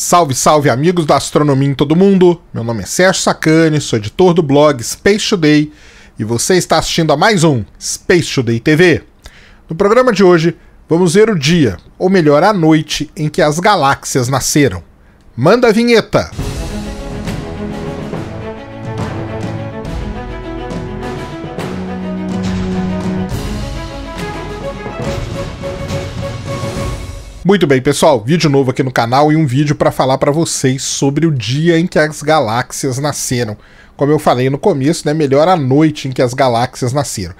Salve, salve amigos da astronomia em todo mundo. Meu nome é Sérgio Sacani, sou editor do blog Space Today e você está assistindo a mais um Space Today TV. No programa de hoje, vamos ver o dia, ou melhor, a noite em que as galáxias nasceram. Manda a vinheta. Muito bem, pessoal, vídeo novo aqui no canal e um vídeo para falar para vocês sobre o dia em que as galáxias nasceram. Como eu falei no começo, né, melhor a noite em que as galáxias nasceram.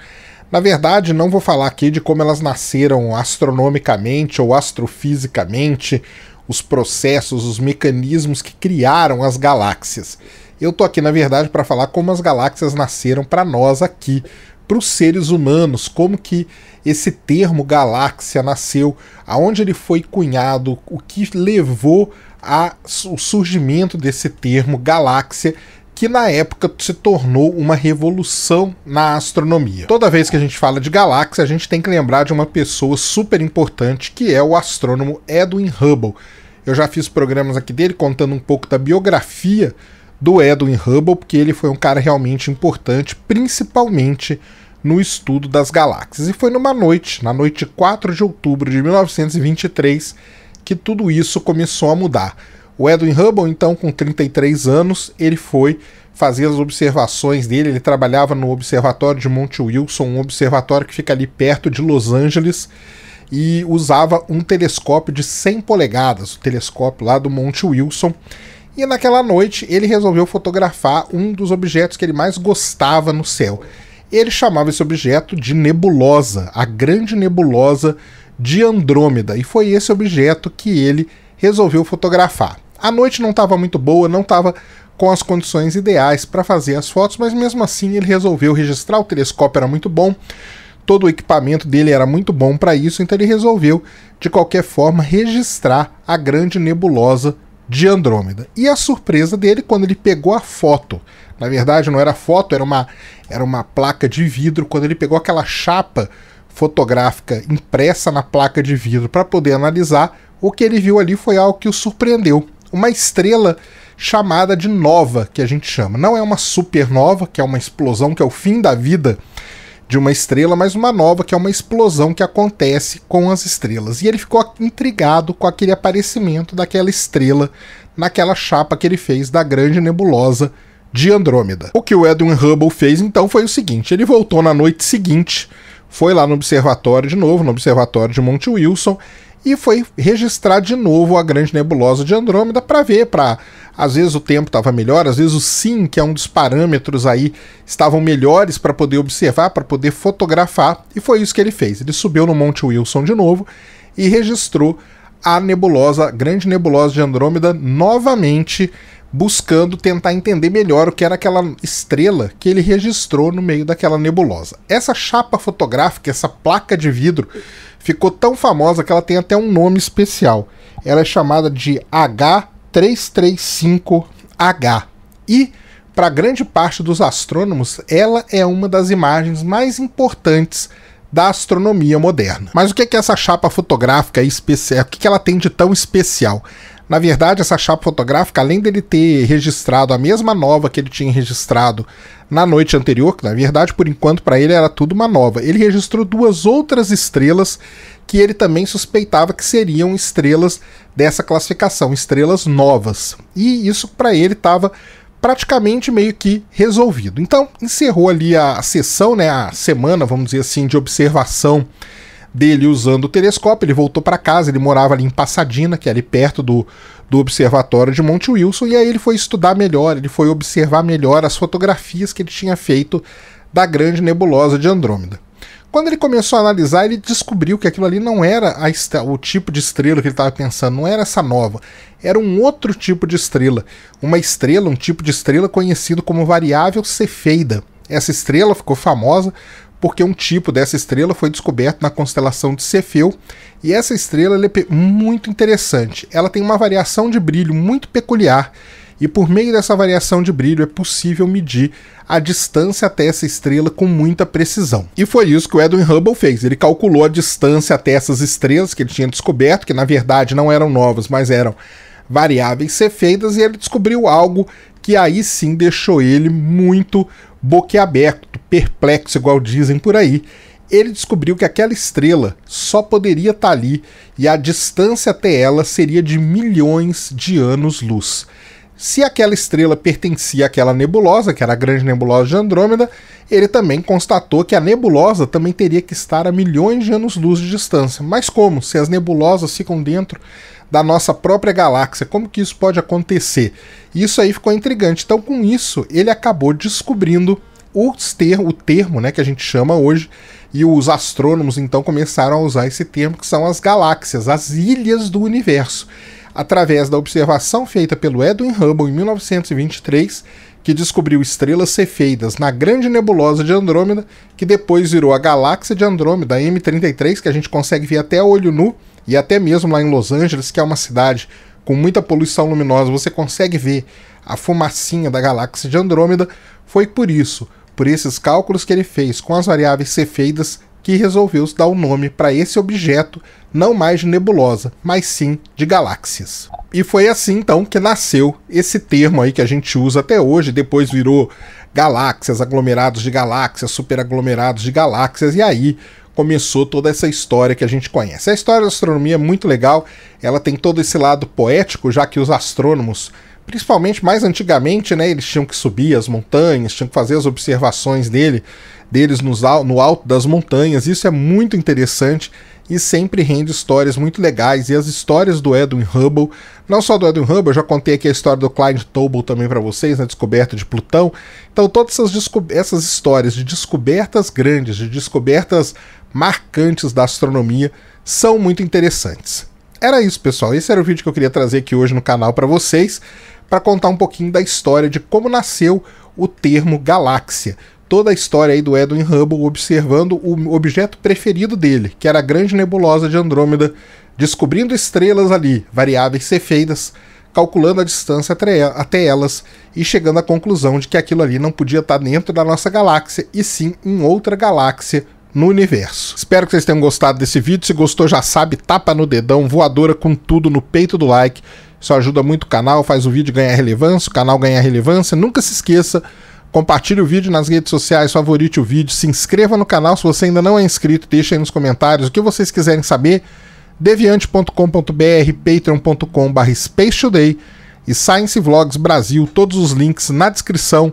Na verdade, não vou falar aqui de como elas nasceram astronomicamente ou astrofisicamente, os processos, os mecanismos que criaram as galáxias. Eu tô aqui, na verdade, para falar como as galáxias nasceram para nós aqui, para os seres humanos, como que esse termo galáxia nasceu, aonde ele foi cunhado, o que levou ao surgimento desse termo galáxia, que na época se tornou uma revolução na astronomia. Toda vez que a gente fala de galáxia, a gente tem que lembrar de uma pessoa super importante que é o astrônomo Edwin Hubble. Eu já fiz programas aqui dele contando um pouco da biografia do Edwin Hubble, porque ele foi um cara realmente importante, principalmente no estudo das galáxias. E foi numa noite, na noite 4 de outubro de 1923, que tudo isso começou a mudar. O Edwin Hubble, então, com 33 anos, ele foi fazer as observações dele. Ele trabalhava no Observatório de Monte Wilson, um observatório que fica ali perto de Los Angeles, e usava um telescópio de 100 polegadas, o telescópio lá do Monte Wilson. E naquela noite ele resolveu fotografar um dos objetos que ele mais gostava no céu. Ele chamava esse objeto de nebulosa, a grande nebulosa de Andrômeda, e foi esse objeto que ele resolveu fotografar. A noite não estava muito boa, não estava com as condições ideais para fazer as fotos, mas mesmo assim ele resolveu registrar. O telescópio era muito bom, todo o equipamento dele era muito bom para isso, então ele resolveu, de qualquer forma, registrar a grande nebulosa de Andrômeda. E a surpresa dele quando ele pegou a foto. Na verdade, não era foto, era uma, era uma placa de vidro. Quando ele pegou aquela chapa fotográfica impressa na placa de vidro para poder analisar, o que ele viu ali foi algo que o surpreendeu. Uma estrela chamada de nova, que a gente chama. Não é uma supernova, que é uma explosão, que é o fim da vida de uma estrela, mas uma nova, que é uma explosão que acontece com as estrelas. E ele ficou intrigado com aquele aparecimento daquela estrela naquela chapa que ele fez da grande nebulosa de Andrômeda. O que o Edwin Hubble fez então foi o seguinte: ele voltou na noite seguinte, foi lá no observatório de novo, no observatório de Monte Wilson, e foi registrar de novo a grande nebulosa de Andrômeda para ver, para às vezes o tempo estava melhor, às vezes o sim, que é um dos parâmetros aí, estavam melhores para poder observar, para poder fotografar, e foi isso que ele fez. Ele subiu no Monte Wilson de novo e registrou a nebulosa, a grande nebulosa de Andrômeda novamente buscando tentar entender melhor o que era aquela estrela que ele registrou no meio daquela nebulosa. Essa chapa fotográfica, essa placa de vidro, ficou tão famosa que ela tem até um nome especial. Ela é chamada de H335H. E para grande parte dos astrônomos, ela é uma das imagens mais importantes da astronomia moderna. Mas o que é que essa chapa fotográfica especial? O é que ela tem de tão especial? Na verdade, essa chapa fotográfica, além dele ter registrado a mesma nova que ele tinha registrado na noite anterior, que na verdade, por enquanto, para ele era tudo uma nova, ele registrou duas outras estrelas que ele também suspeitava que seriam estrelas dessa classificação, estrelas novas. E isso para ele estava praticamente meio que resolvido. Então, encerrou ali a sessão, né, a semana, vamos dizer assim, de observação dele usando o telescópio. Ele voltou para casa, ele morava ali em Pasadena, que é ali perto do, do observatório de Monte Wilson, e aí ele foi estudar melhor, ele foi observar melhor as fotografias que ele tinha feito da grande nebulosa de Andrômeda. Quando ele começou a analisar, ele descobriu que aquilo ali não era o tipo de estrela que ele estava pensando, não era essa nova. Era um outro tipo de estrela. Uma estrela, um tipo de estrela conhecido como variável cefeida. Essa estrela ficou famosa porque um tipo dessa estrela foi descoberto na constelação de Cefeu, e essa estrela é muito interessante. Ela tem uma variação de brilho muito peculiar, e por meio dessa variação de brilho é possível medir a distância até essa estrela com muita precisão. E foi isso que o Edwin Hubble fez. Ele calculou a distância até essas estrelas que ele tinha descoberto, que na verdade não eram novas, mas eram variáveis Cefeidas, e ele descobriu algo que aí sim deixou ele muito boquiaberto, perplexo, igual dizem por aí, ele descobriu que aquela estrela só poderia estar tá ali e a distância até ela seria de milhões de anos-luz. Se aquela estrela pertencia àquela nebulosa, que era a grande nebulosa de Andrômeda, ele também constatou que a nebulosa também teria que estar a milhões de anos-luz de distância. Mas como? Se as nebulosas ficam dentro da nossa própria galáxia. Como que isso pode acontecer? Isso aí ficou intrigante. Então, com isso, ele acabou descobrindo os ter o termo né, que a gente chama hoje, e os astrônomos então começaram a usar esse termo, que são as galáxias, as ilhas do universo. Através da observação feita pelo Edwin Hubble em 1923, que descobriu estrelas cefeidas na grande nebulosa de Andrômeda, que depois virou a galáxia de Andrômeda, M33, que a gente consegue ver até olho nu, e até mesmo lá em Los Angeles, que é uma cidade com muita poluição luminosa, você consegue ver a fumacinha da galáxia de Andrômeda. Foi por isso, por esses cálculos que ele fez com as variáveis cefeidas, que resolveu dar o um nome para esse objeto, não mais de nebulosa, mas sim de galáxias. E foi assim então que nasceu esse termo aí que a gente usa até hoje, depois virou galáxias, aglomerados de galáxias, superaglomerados de galáxias, e aí começou toda essa história que a gente conhece. A história da astronomia é muito legal, ela tem todo esse lado poético, já que os astrônomos, principalmente mais antigamente, né, eles tinham que subir as montanhas, tinham que fazer as observações dele, deles nos, no alto das montanhas. Isso é muito interessante e sempre rende histórias muito legais. E as histórias do Edwin Hubble, não só do Edwin Hubble, eu já contei aqui a história do Clyde Tobol também para vocês, na né, descoberta de Plutão. Então, todas essas, essas histórias de descobertas grandes, de descobertas marcantes da astronomia, são muito interessantes. Era isso, pessoal. Esse era o vídeo que eu queria trazer aqui hoje no canal para vocês, para contar um pouquinho da história de como nasceu o termo galáxia toda a história aí do Edwin Hubble observando o objeto preferido dele, que era a grande nebulosa de Andrômeda, descobrindo estrelas ali, variáveis cefeidas, calculando a distância até elas e chegando à conclusão de que aquilo ali não podia estar dentro da nossa galáxia, e sim em outra galáxia no universo. Espero que vocês tenham gostado desse vídeo. Se gostou, já sabe, tapa no dedão, voadora com tudo no peito do like. Isso ajuda muito o canal, faz o vídeo ganhar relevância, o canal ganhar relevância. Nunca se esqueça Compartilhe o vídeo nas redes sociais, favorite o vídeo, se inscreva no canal se você ainda não é inscrito, deixe aí nos comentários o que vocês quiserem saber. deviante.com.br, patreon.com.br spacetoday e Science Vlogs Brasil, todos os links na descrição.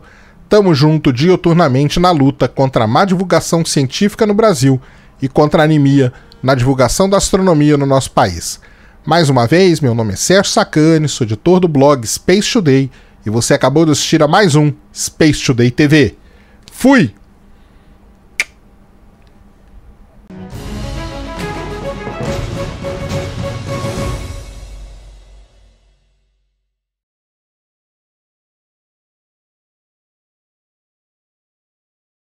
Tamo junto dioturnamente na luta contra a má divulgação científica no Brasil e contra a anemia na divulgação da astronomia no nosso país. Mais uma vez, meu nome é Sérgio Sacani, sou editor do blog Space Today e você acabou de assistir a mais um Space Today TV. Fui!